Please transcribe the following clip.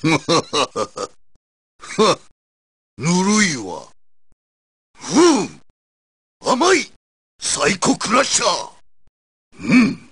ぬるいわ。ふん甘いサイコクラッシャーうん。